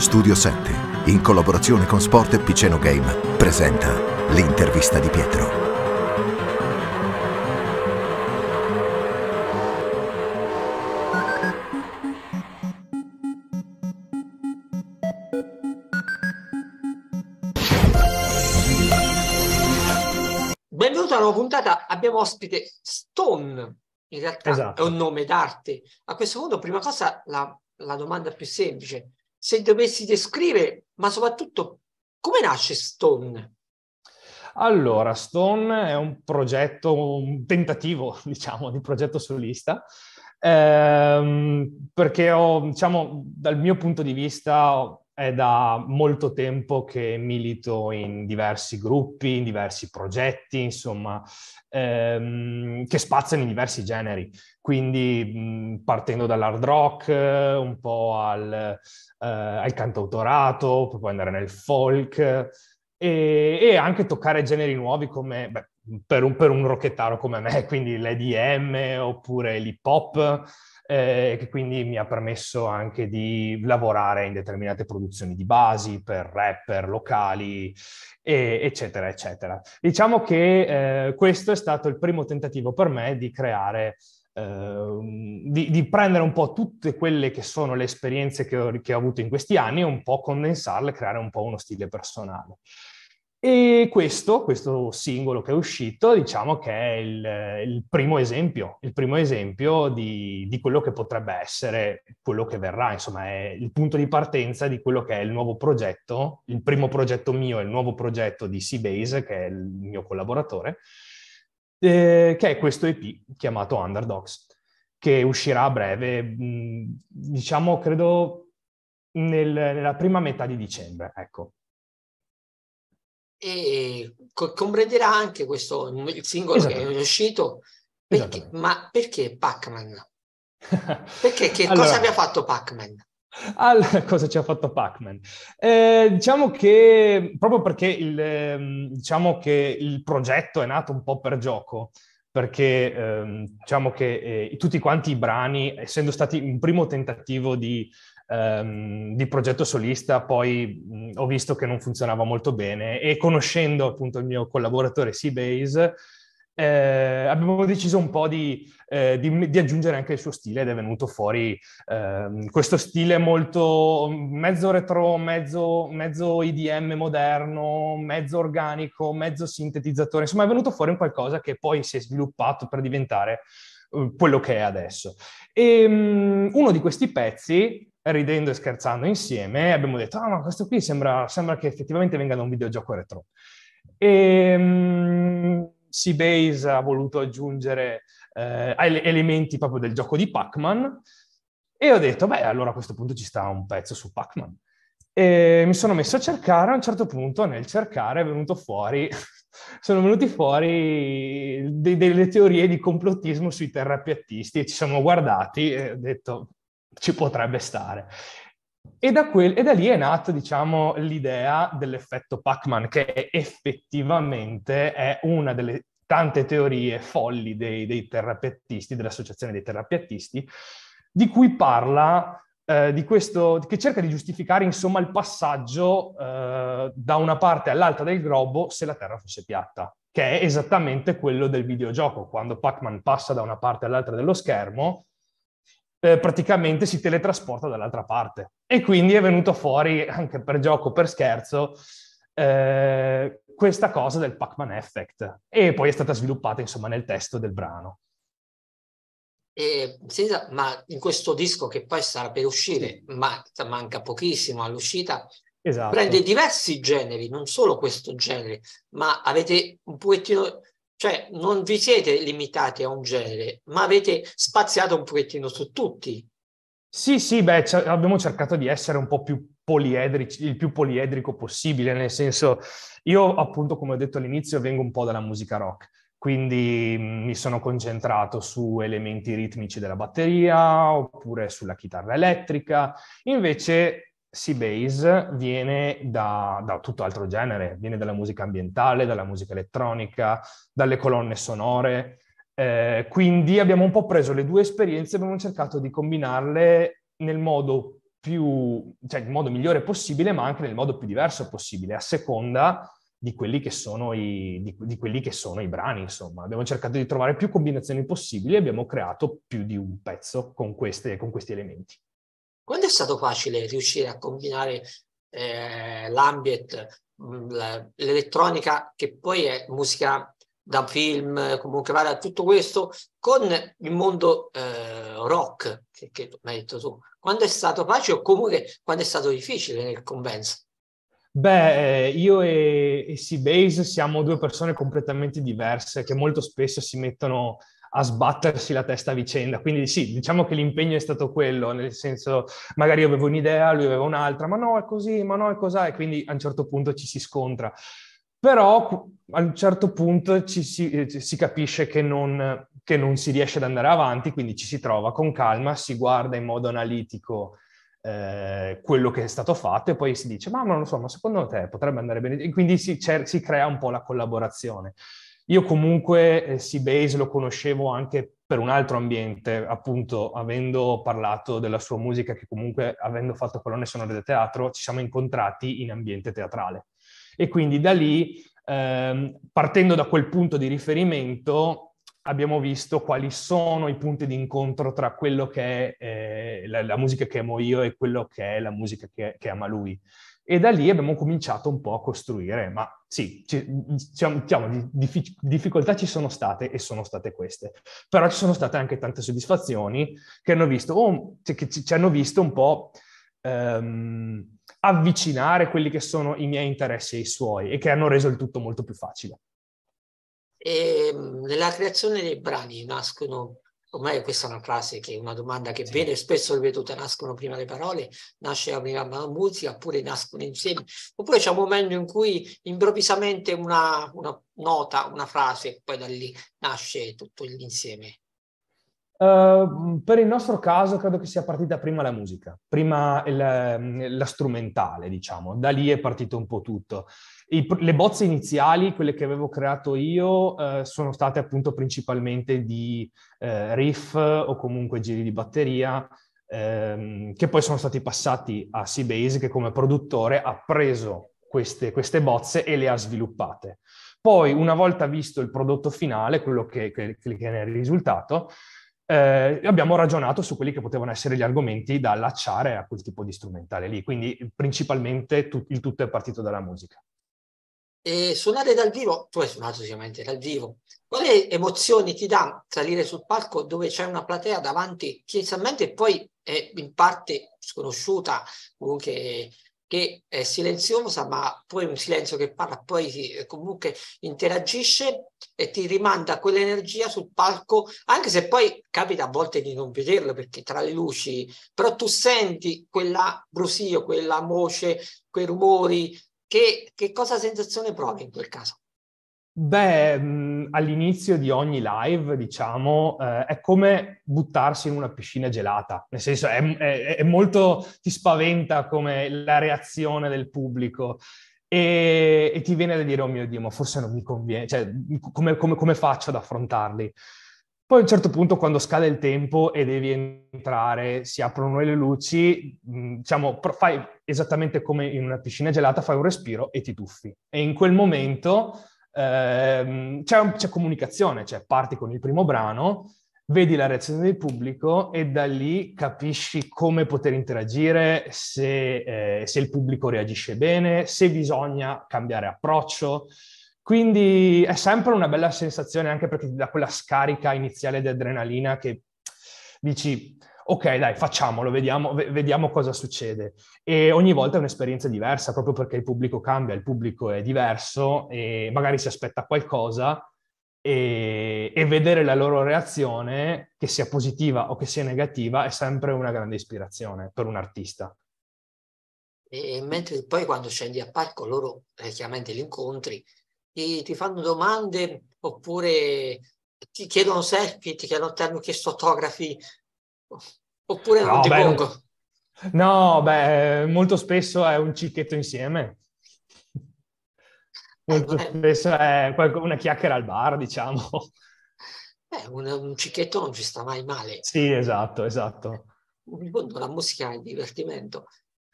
Studio 7, in collaborazione con Sport e Piceno Game, presenta l'intervista di Pietro. Benvenuto alla nuova puntata, abbiamo ospite Stone, in realtà esatto. è un nome d'arte. A questo punto, prima cosa, la, la domanda più semplice, se dovessi descrivere, ma soprattutto come nasce Stone? Allora, Stone è un progetto, un tentativo, diciamo, di progetto solista, ehm, perché ho, diciamo, dal mio punto di vista, è da molto tempo che milito in diversi gruppi, in diversi progetti, insomma, ehm, che spaziano in diversi generi. Quindi mh, partendo dall'hard rock, un po' al, eh, al cantautorato, poi andare nel folk e, e anche toccare generi nuovi come, beh, per un, per un rocchettaro come me, quindi l'EDM oppure l'hip hop eh, che quindi mi ha permesso anche di lavorare in determinate produzioni di basi per rapper locali, e, eccetera, eccetera. Diciamo che eh, questo è stato il primo tentativo per me di creare ehm, di, di, prendere un po' tutte quelle che sono le esperienze che ho, che ho avuto in questi anni e un po' condensarle, creare un po' uno stile personale. E questo, questo singolo che è uscito, diciamo che è il, il primo esempio, il primo esempio di, di, quello che potrebbe essere quello che verrà, insomma, è il punto di partenza di quello che è il nuovo progetto, il primo progetto mio e il nuovo progetto di Seabase, che è il mio collaboratore, eh, che è questo EP chiamato Underdogs, che uscirà a breve, mm, diciamo, credo nel, nella prima metà di dicembre, ecco e co- comprenderà anche questo il singolo esatto. che è uscito. Perché, ma perché Pac-Man? perché che allora, cosa abbia fatto Pac-Man? Al, cosa ci ha fatto Pac-Man? Eh, diciamo che proprio perché il, ehm, diciamo che il progetto è nato un po' per gioco, perché ehm, diciamo che eh, tutti quanti i brani, essendo stati un primo tentativo di ehm, di progetto solista, poi mh, ho visto che non funzionava molto bene e conoscendo appunto il mio collaboratore Seabase, eh, abbiamo deciso un po' di, eh, di, di, aggiungere anche il suo stile ed è venuto fuori eh, questo stile molto mezzo retro, mezzo, mezzo IDM moderno, mezzo organico, mezzo sintetizzatore, insomma è venuto fuori un qualcosa che poi si è sviluppato per diventare eh, quello che è adesso. E um, uno di questi pezzi ridendo e scherzando insieme, abbiamo detto, ah ma questo qui sembra, sembra che effettivamente venga da un videogioco retro. E um, Seabase ha voluto aggiungere eh, elementi proprio del gioco di Pac-Man e ho detto, beh, allora a questo punto ci sta un pezzo su Pac-Man. E mi sono messo a cercare, a un certo punto nel cercare è venuto fuori, sono venuti fuori de- delle teorie di complottismo sui terrapiattisti e ci siamo guardati e ho detto ci potrebbe stare. E da, quel, e da lì è nata, diciamo, l'idea dell'effetto Pac-Man, che effettivamente è una delle tante teorie folli dei, dei terapeutisti, dell'associazione dei terapeutisti, di cui parla eh, di questo, che cerca di giustificare insomma il passaggio eh, da una parte all'altra del globo se la Terra fosse piatta, che è esattamente quello del videogioco. Quando Pac-Man passa da una parte all'altra dello schermo, eh, praticamente si teletrasporta dall'altra parte. E quindi è venuto fuori, anche per gioco, per scherzo, eh, questa cosa del Pac-Man Effect. E poi è stata sviluppata, insomma, nel testo del brano. Eh, senza, ma in questo disco che poi sarà per uscire, ma cioè, manca pochissimo all'uscita, esatto. prende diversi generi, non solo questo genere, ma avete un pochettino cioè non vi siete limitati a un genere, ma avete spaziato un pochettino su tutti. Sì, sì, beh, c- abbiamo cercato di essere un po' più poliedrici, il più poliedrico possibile, nel senso, io appunto, come ho detto all'inizio, vengo un po' dalla musica rock, quindi mi sono concentrato su elementi ritmici della batteria oppure sulla chitarra elettrica, invece Seabase viene da, da altro genere, viene dalla musica ambientale, dalla musica elettronica, dalle colonne sonore. Eh, quindi abbiamo un po' preso le due esperienze e abbiamo cercato di combinarle nel modo più, cioè nel modo migliore possibile, ma anche nel modo più diverso possibile, a seconda di quelli che sono i, di, di quelli che sono i brani, insomma. Abbiamo cercato di trovare più combinazioni possibili e abbiamo creato più di un pezzo con, queste, con questi elementi. Quando è stato facile riuscire a combinare eh, l'ambient, mm, l'elettronica, che poi è musica da film, comunque vada, tutto questo, con il mondo eh, rock, che, che mi hai detto tu. Quando è stato facile o comunque quando è stato difficile nel convenzo? Beh, eh, io e, e C-Base siamo due persone completamente diverse che molto spesso si mettono a sbattersi la testa a vicenda. Quindi sì, diciamo che l'impegno è stato quello, nel senso magari io avevo un'idea, lui aveva un'altra, ma no, è così, ma no, è cos'è, e quindi a un certo punto ci si scontra. Però a un certo punto ci si, si capisce che non, che non si riesce ad andare avanti, quindi ci si trova con calma, si guarda in modo analitico eh, quello che è stato fatto e poi si dice ma non lo so, ma secondo te potrebbe andare bene? E quindi si, si crea un po' la collaborazione. Io comunque eh, Seabase lo conoscevo anche per un altro ambiente, appunto, avendo parlato della sua musica, che comunque avendo fatto colonne sonore del teatro, ci siamo incontrati in ambiente teatrale. E quindi da lì, ehm, partendo da quel punto di riferimento, abbiamo visto quali sono i punti di incontro tra quello che è eh, la, la, musica che amo io e quello che è la musica che, che ama lui. E da lì abbiamo cominciato un po' a costruire, ma sì, ci, diciamo, diciamo dif- difficoltà ci sono state e sono state queste, però ci sono state anche tante soddisfazioni che, hanno visto, oh, che ci, ci, hanno visto un po' ehm, avvicinare quelli che sono i miei interessi e i suoi e che hanno reso il tutto molto più facile. E ehm, nella creazione dei brani nascono ormai questa è una frase che è una domanda che sì. viene spesso ripetuta, nascono prima le parole, nasce la prima la musica, oppure nascono insieme, oppure c'è un momento in cui improvvisamente una, una nota, una frase, poi da lì nasce tutto l'insieme Ehm, per il nostro caso credo che sia partita prima la musica, prima il, ehm, la strumentale, diciamo, da lì è partito un po' tutto. I, le bozze iniziali, quelle che avevo creato io, uh, sono state appunto principalmente di uh, riff o comunque giri di batteria, ehm, che poi sono stati passati a Seabase che come produttore ha preso queste, queste bozze e le ha sviluppate. Poi, una volta visto il prodotto finale, quello che, che, che ne è risultato, eh, abbiamo ragionato su quelli che potevano essere gli argomenti da allacciare a quel tipo di strumentale lì, quindi principalmente tu, il tutto è partito dalla musica. E suonare dal vivo, tu hai suonato sicuramente dal vivo, quali emozioni ti dà salire sul palco dove c'è una platea davanti che inizialmente poi è in parte sconosciuta, comunque che è silenziosa, ma poi un silenzio che parla, poi eh, comunque interagisce e ti rimanda quell'energia sul palco, anche se poi capita a volte di non vederlo perché tra le luci, però tu senti quella brusio, quella voce, quei rumori, che, che cosa sensazione provi in quel caso? Beh, mhmm, all'inizio di ogni live, diciamo, eh, è come buttarsi in una piscina gelata, nel senso è, è, è molto, ti spaventa come la reazione del pubblico e, e, ti viene da dire, oh mio Dio, ma forse non mi conviene, cioè come, come, come faccio ad affrontarli? Poi a un certo punto, quando scade il tempo e devi entrare, si aprono le luci, mhmm, diciamo, fai esattamente come in una piscina gelata, fai un respiro e ti tuffi. E in quel momento ehm, c'è, un, c'è, comunicazione, cioè parti con il primo brano, vedi la reazione del pubblico e da lì capisci come poter interagire, se, eh, se il pubblico reagisce bene, se bisogna cambiare approccio. Quindi è sempre una bella sensazione anche perché ti dà quella scarica iniziale di adrenalina che dici ok dai facciamolo, vediamo, vediamo, cosa succede. E ogni volta è un'esperienza diversa proprio perché il pubblico cambia, il pubblico è diverso e magari si aspetta qualcosa e, e vedere la loro reazione, che sia positiva o che sia negativa, è sempre una grande ispirazione per un artista. E mentre poi quando scendi a palco loro, eh, chiaramente li incontri, ti, ti fanno domande oppure ti chiedono selfie, ti chiedono, ti hanno chiesto autografi. Oppure no, beh, non... No, beh, molto spesso è un cicchetto insieme. Molto eh, spesso è una chiacchiera al bar, diciamo. Beh, un, un cicchetto non ci sta mai male. Sì, esatto, esatto. la musica è divertimento.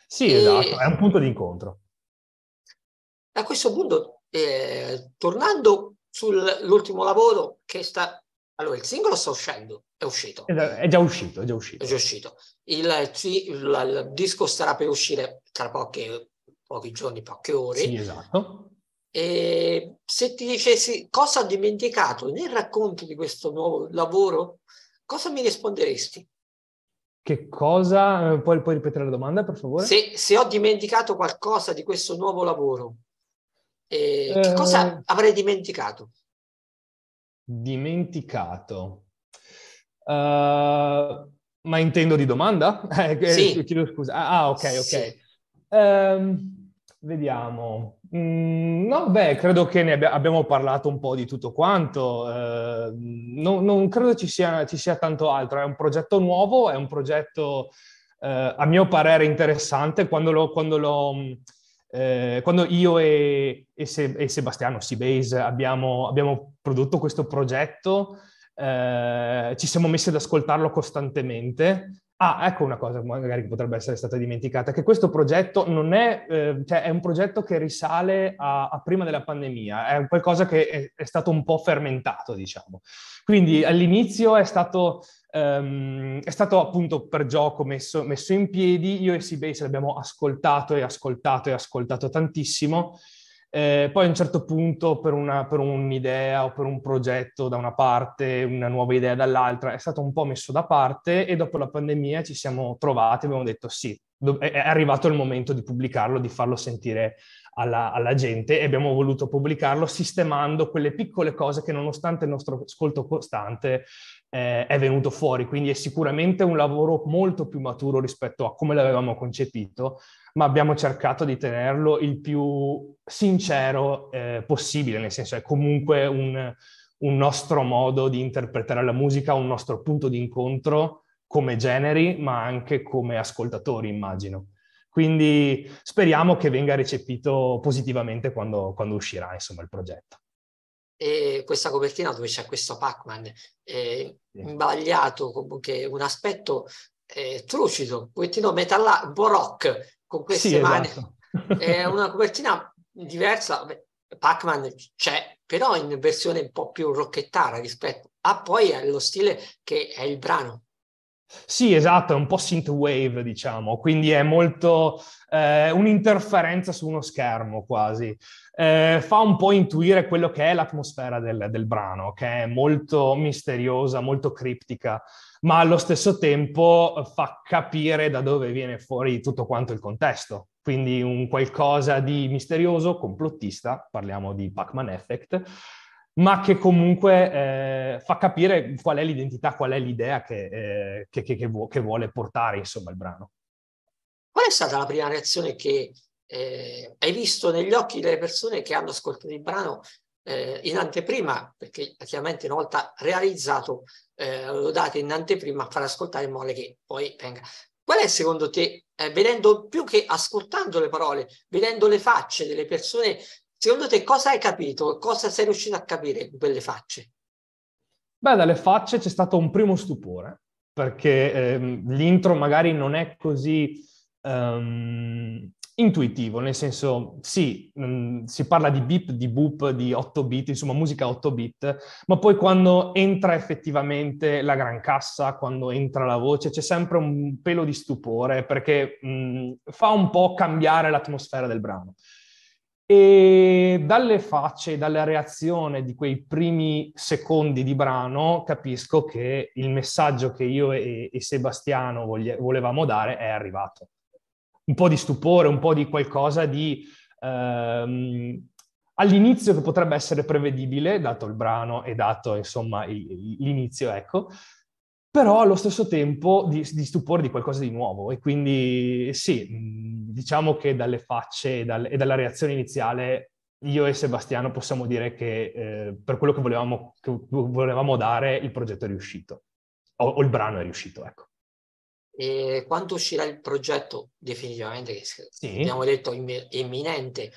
Sì, e... esatto, è un punto di incontro. A questo punto, eh, tornando sull'ultimo lavoro che sta allora, il singolo sta uscendo, è uscito. È già uscito, è già uscito. È già uscito. Il, il, il disco sarà per uscire tra poche, pochi giorni, poche ore. Sì, esatto. E se ti dicessi cosa ho dimenticato nel racconto di questo nuovo lavoro, cosa mi risponderesti? Che cosa? Eh, puoi, puoi ripetere la domanda, per favore? Se, se, ho dimenticato qualcosa di questo nuovo lavoro, eh, eh... che cosa avrei dimenticato? Dimenticato. Uh, ma intendo di domanda? Eh, sì. Eh, chiedo scusa. Ah, ah, ok, ok. Sì. Um, vediamo. Mm, no, beh, credo che ne abbia, abbiamo parlato un po' di tutto quanto. Uh, non, non, credo ci sia, ci sia, tanto altro. È un progetto nuovo, è un progetto, uh, a mio parere, interessante. Quando l'ho... Quando l'ho mm, eh, quando io e, e, Se, e Sebastiano Seabase abbiamo, abbiamo prodotto questo progetto, eh, ci siamo messi ad ascoltarlo costantemente Ah, ecco una cosa magari che potrebbe essere stata dimenticata, che questo progetto non è, eh, cioè è un progetto che risale a, a, prima della pandemia, è qualcosa che è, è, stato un po' fermentato, diciamo. Quindi mm. all'inizio è stato, um, è stato appunto per gioco messo, messo in piedi, io e Seabase l'abbiamo ascoltato e ascoltato e ascoltato tantissimo, eh, poi a un certo punto per, una, per, un'idea o per un progetto da una parte, una nuova idea dall'altra, è stato un po' messo da parte e dopo la pandemia ci siamo trovati e abbiamo detto sì, è arrivato il momento di pubblicarlo, di farlo sentire alla, alla, gente e abbiamo voluto pubblicarlo sistemando quelle piccole cose che nonostante il nostro ascolto costante eh, è venuto fuori, quindi è sicuramente un lavoro molto più maturo rispetto a come l'avevamo concepito, ma abbiamo cercato di tenerlo il più sincero eh, possibile, nel senso è comunque un, un nostro modo di interpretare la musica, un nostro punto di incontro come generi, ma anche come ascoltatori, immagino. Quindi speriamo che venga recepito positivamente quando, quando uscirà insomma, il progetto e questa copertina dove c'è questo Pac-Man eh, imbagliato, comunque un aspetto eh, trucido, un pochettino metalla, un po' rock con queste sì, mani. Esatto. È una copertina diversa, Pac-Man c'è, però in versione un po' più rocchettara rispetto a poi allo eh, stile che è il brano. Sì, esatto, è un po' synth wave, diciamo, quindi è molto eh, un'interferenza su uno schermo quasi eh, fa un po' intuire quello che è l'atmosfera del, del, brano, che è molto misteriosa, molto criptica, ma allo stesso tempo fa capire da dove viene fuori tutto quanto il contesto. Quindi un qualcosa di misterioso, complottista, parliamo di Pac-Man Effect, ma che comunque eh, fa capire qual è l'identità, qual è l'idea che, eh, che, che, che, vu- che vuole portare insomma il brano. Qual è stata la prima reazione che eh, hai visto negli occhi delle persone che hanno ascoltato il brano eh, in anteprima, perché chiaramente una volta realizzato eh, lo date in anteprima, far ascoltare in modo che poi venga. Qual è secondo te, eh, vedendo più che ascoltando le parole, vedendo le facce delle persone, secondo te cosa hai capito, cosa sei riuscito a capire in quelle facce? Beh, dalle facce c'è stato un primo stupore, perché ehm, l'intro magari non è così... Um intuitivo, nel senso sì, mh, mm, si parla di beep, di boop, di 8 bit, insomma musica 8 bit, ma poi quando entra effettivamente la gran cassa, quando entra la voce, c'è sempre un pelo di stupore perché mh, mm, fa un po' cambiare l'atmosfera del brano. E dalle facce, dalla reazione di quei primi secondi di brano, capisco che il messaggio che io e, e Sebastiano voglie, volevamo dare è arrivato un po' di stupore, un po' di qualcosa di... Ehm, all'inizio che potrebbe essere prevedibile, dato il brano e dato insomma il, l'inizio, ecco, però allo stesso tempo di, di, stupore di qualcosa di nuovo. E quindi sì, diciamo che dalle facce e, dal, e dalla reazione iniziale io e Sebastiano possiamo dire che eh, per quello che volevamo, che volevamo, dare il progetto è riuscito, o, o il brano è riuscito, ecco. E quando uscirà il progetto definitivamente, che sì. abbiamo detto imminente,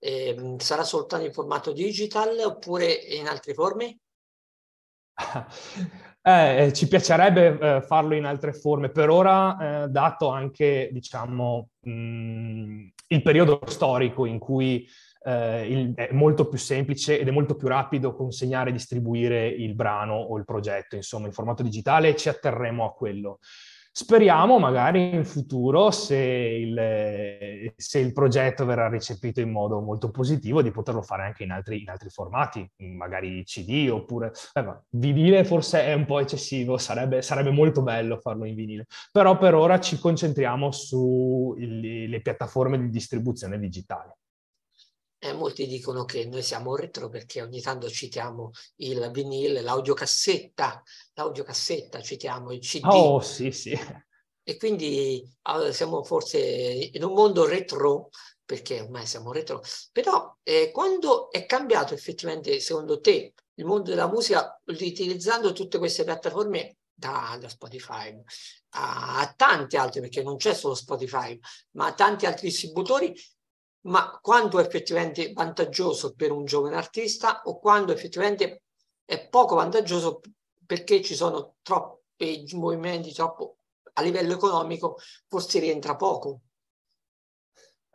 eh, sarà soltanto in formato digital oppure in altre forme? Eh, eh, ci piacerebbe eh, farlo in altre forme, per ora, eh, dato anche diciamo, mh, mm, il periodo storico in cui eh, il, è molto più semplice ed è molto più rapido consegnare e distribuire il brano o il progetto, insomma, in formato digitale, ci atterremo a quello. Speriamo magari in futuro, se il, se il, progetto verrà recepito in modo molto positivo, di poterlo fare anche in altri, in altri formati, magari CD oppure eh, vinile forse è un po' eccessivo, sarebbe, sarebbe, molto bello farlo in vinile, però per ora ci concentriamo sulle piattaforme di distribuzione digitale. Eh, molti dicono che noi siamo retro perché ogni tanto citiamo il vinile, l'audiocassetta, l'audiocassetta citiamo il CD. Oh, sì, sì. E quindi allora, siamo forse in un mondo retro, perché ormai siamo retro, però eh, quando è cambiato effettivamente, secondo te, il mondo della musica, utilizzando tutte queste piattaforme da, da, Spotify a, a tanti altri, perché non c'è solo Spotify, ma tanti altri distributori, ma quanto è effettivamente vantaggioso per un giovane artista o quando effettivamente è poco vantaggioso perché ci sono troppi movimenti, troppo a livello economico forse rientra poco.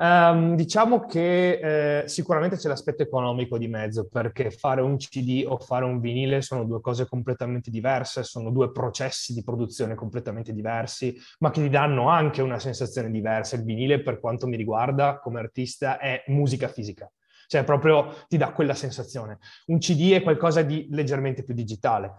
Um, diciamo che eh, sicuramente c'è l'aspetto economico di mezzo, perché fare un CD o fare un vinile sono due cose completamente diverse, sono due processi di produzione completamente diversi, ma che ti danno anche una sensazione diversa. Il vinile, per quanto mi riguarda come artista, è musica fisica. Cioè, proprio ti dà quella sensazione. Un CD è qualcosa di leggermente più digitale.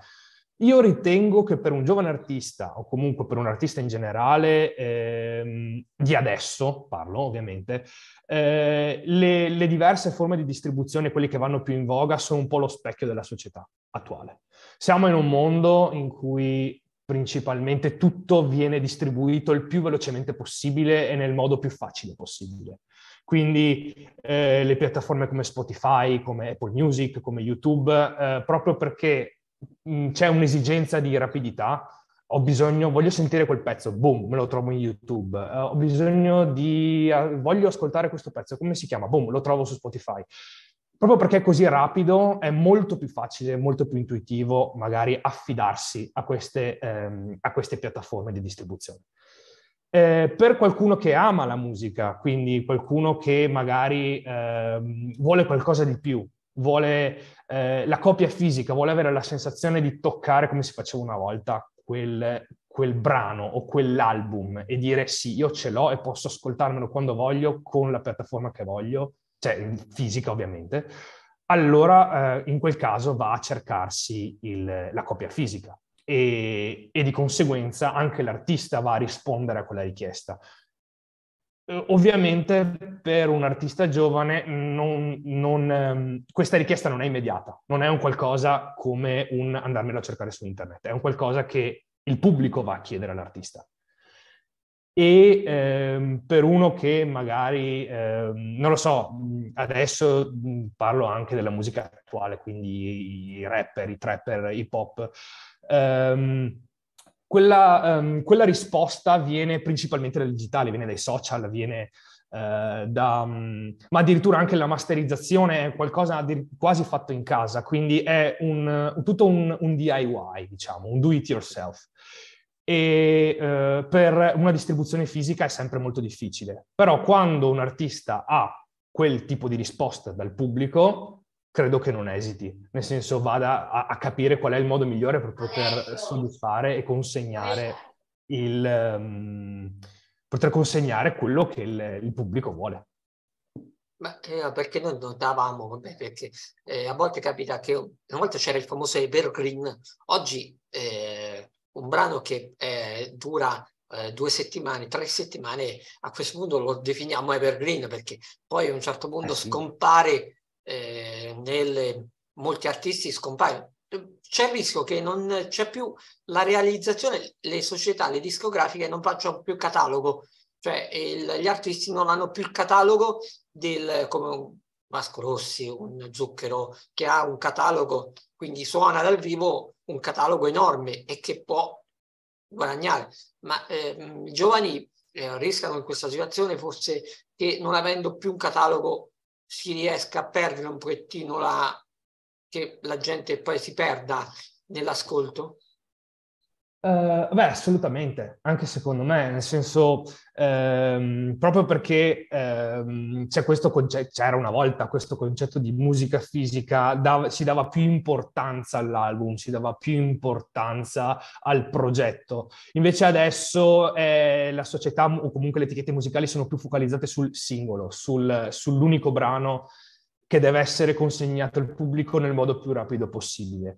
Io ritengo che per un giovane artista, o comunque per un artista in generale, ehm, di adesso, parlo ovviamente, eh, le, le, diverse forme di distribuzione, quelle che vanno più in voga, sono un po' lo specchio della società attuale. Siamo in un mondo in cui principalmente tutto viene distribuito il più velocemente possibile e nel modo più facile possibile. Quindi eh, le piattaforme come Spotify, come Apple Music, come YouTube, eh, proprio perché Mm, c'è un'esigenza di rapidità, ho bisogno, voglio sentire quel pezzo, boom, me lo trovo in YouTube, eh, ho bisogno di, voglio ascoltare questo pezzo, come si chiama? Boom, lo trovo su Spotify. Proprio perché è così rapido è molto più facile, molto più intuitivo magari affidarsi a queste, ehm, a queste piattaforme di distribuzione. Eh, per qualcuno che ama la musica, quindi qualcuno che magari ehm, vuole qualcosa di più, vuole eh, la copia fisica, vuole avere la sensazione di toccare come si faceva una volta quel, quel brano o quell'album e dire sì, io ce l'ho e posso ascoltarmelo quando voglio con la piattaforma che voglio, cioè fisica ovviamente, allora eh, in quel caso va a cercarsi il, la copia fisica e, e, di conseguenza anche l'artista va a rispondere a quella richiesta. Eh, ovviamente per un artista giovane non, non, ehm, questa richiesta non è immediata, non è un qualcosa come un andarmelo a cercare su internet, è un qualcosa che il pubblico va a chiedere all'artista. E ehm, per uno che magari, ehm, non lo so, adesso parlo anche della musica attuale, quindi i rapper, i trapper, i pop, ehm, quella, um, quella risposta viene principalmente dal digitale, viene dai social, viene eh, da, um, ma addirittura anche la masterizzazione è qualcosa di, quasi fatto in casa, quindi è un, tutto un, un, DIY, diciamo, un do it yourself. E uh, per una distribuzione fisica è sempre molto difficile, però quando un artista ha quel tipo di risposta dal pubblico, credo che non esiti, nel senso vada a, a capire qual è il modo migliore per poter ecco. soddisfare e consegnare il... Um, poter consegnare quello che il, il pubblico vuole. Ma eh, perché noi notavamo, vabbè, perché eh, a volte capita che una volta c'era il famoso Evergreen, oggi eh, un brano che eh, dura eh, due settimane, tre settimane, a questo punto lo definiamo Evergreen perché poi a un certo eh punto sì. scompare eh, nelle, molti artisti scompaiono. C'è il rischio che non c'è più la realizzazione, le società, le discografiche non facciano più catalogo, cioè il, gli artisti non hanno più il catalogo del, come un Vasco Rossi, un Zucchero, che ha un catalogo, quindi suona dal vivo un catalogo enorme e che può guadagnare, ma eh, i giovani eh, rischiano in questa situazione forse che non avendo più un catalogo si riesca a perdere un pochettino la, che la gente poi si perda nell'ascolto? Uh, beh, assolutamente, anche secondo me, nel senso, ehm, proprio perché ehm, conce- c'era una volta questo concetto di musica fisica, da- si dava più importanza all'album, si dava più importanza al progetto. Invece adesso eh, la società o comunque le etichette musicali sono più focalizzate sul singolo, sul, sull'unico brano che deve essere consegnato al pubblico nel modo più rapido possibile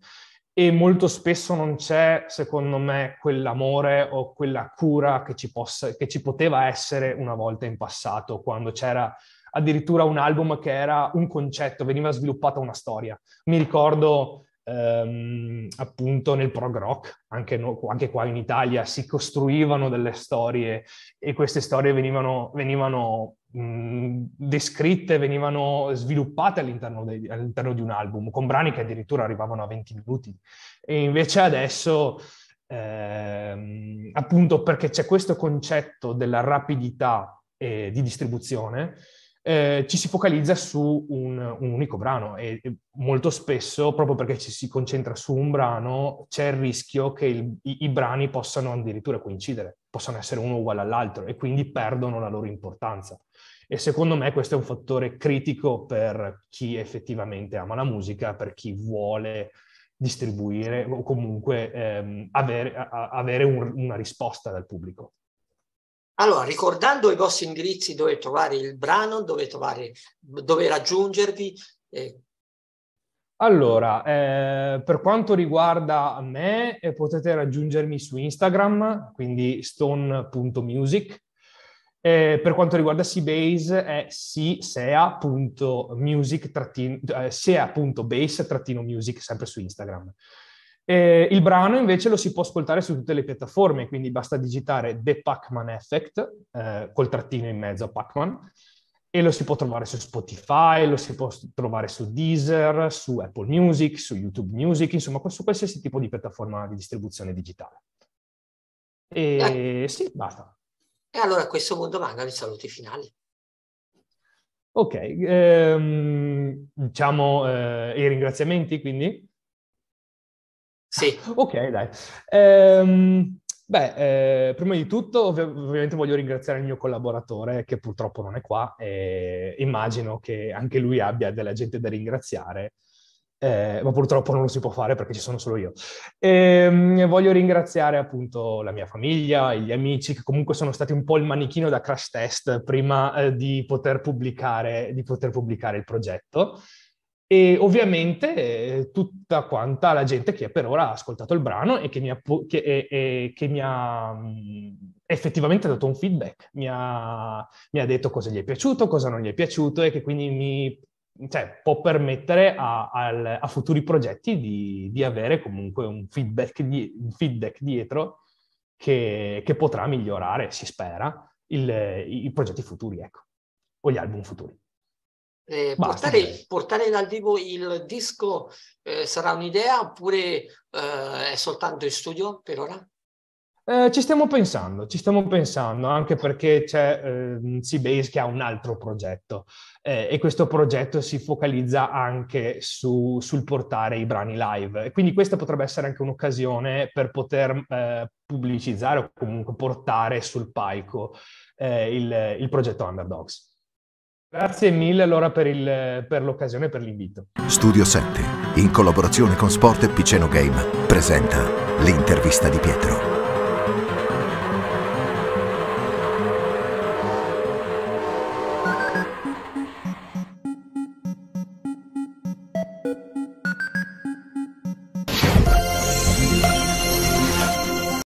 e molto spesso non c'è, secondo me, quell'amore o quella cura che ci, possa, che ci poteva essere una volta in passato, quando c'era addirittura un album che era un concetto, veniva sviluppata una storia. Mi ricordo ehm, appunto nel prog rock, anche, no, anche, qua in Italia, si costruivano delle storie e queste storie venivano, venivano descritte, venivano sviluppate all'interno, dei, all'interno, di un album, con brani che addirittura arrivavano a 20 minuti. E invece adesso, ehm, appunto perché c'è questo concetto della rapidità eh, di distribuzione, eh, ci si focalizza su un, un unico brano e, molto spesso, proprio perché ci si concentra su un brano, c'è il rischio che il, i, i, brani possano addirittura coincidere, possano essere uno uguale all'altro e quindi perdono la loro importanza. E secondo me questo è un fattore critico per chi effettivamente ama la musica, per chi vuole distribuire o comunque ehm, avere, a, avere un, una risposta dal pubblico. Allora, ricordando i vostri indirizzi dove trovare il brano, dove, trovare, dove raggiungervi. Eh. Allora, eh, per quanto riguarda me, eh, potete raggiungermi su Instagram, quindi stone.music. Eh, per quanto riguarda C-Base Seabase è sea.base-music, eh, sempre su Instagram. Eh, il brano invece lo si può ascoltare su tutte le piattaforme, quindi basta digitare The Pac-Man Effect, eh, col trattino in mezzo a Pac-Man, e lo si può trovare su Spotify, lo si può trovare su Deezer, su Apple Music, su YouTube Music, insomma su qualsiasi tipo di piattaforma di distribuzione digitale. E eh. sì, basta. E allora a questo punto mancano i saluti finali. Ok, ehm, diciamo eh, i ringraziamenti quindi. Sì. ok, dai. Ehm, beh, eh, prima di tutto ov- ovviamente voglio ringraziare il mio collaboratore che purtroppo non è qua e immagino che anche lui abbia della gente da ringraziare. Eh, ma purtroppo non lo si può fare perché ci sono solo io. E, ehm, voglio ringraziare appunto la mia famiglia, gli amici che comunque sono stati un po' il manichino da crash test prima eh, di, poter pubblicare, di poter pubblicare il progetto. E ovviamente eh, tutta quanta la gente che per ora ha ascoltato il brano e che mi ha, che, e, e, che mi ha mm, effettivamente dato un feedback, mi ha, mi ha, detto cosa gli è piaciuto, cosa non gli è piaciuto e che quindi mi cioè, può permettere a, a, a futuri progetti di, di, avere comunque un feedback, di, un feedback dietro che, che, potrà migliorare, si spera, il, i, i progetti futuri, ecco, o gli album futuri. Eh, portare, portare, dal vivo il disco eh, sarà un'idea oppure eh, è soltanto in studio per ora? Eh, ci stiamo pensando, ci stiamo pensando, anche perché c'è eh, Seabase che ha un altro progetto eh, e questo progetto si focalizza anche su, sul portare i brani live. E quindi questa potrebbe essere anche un'occasione per poter eh, pubblicizzare o comunque portare sul palco il, il progetto Underdogs. Grazie mille allora per, il, per l'occasione e per l'invito. Studio 7, in collaborazione con Sport e Piceno Game, presenta l'intervista di Pietro.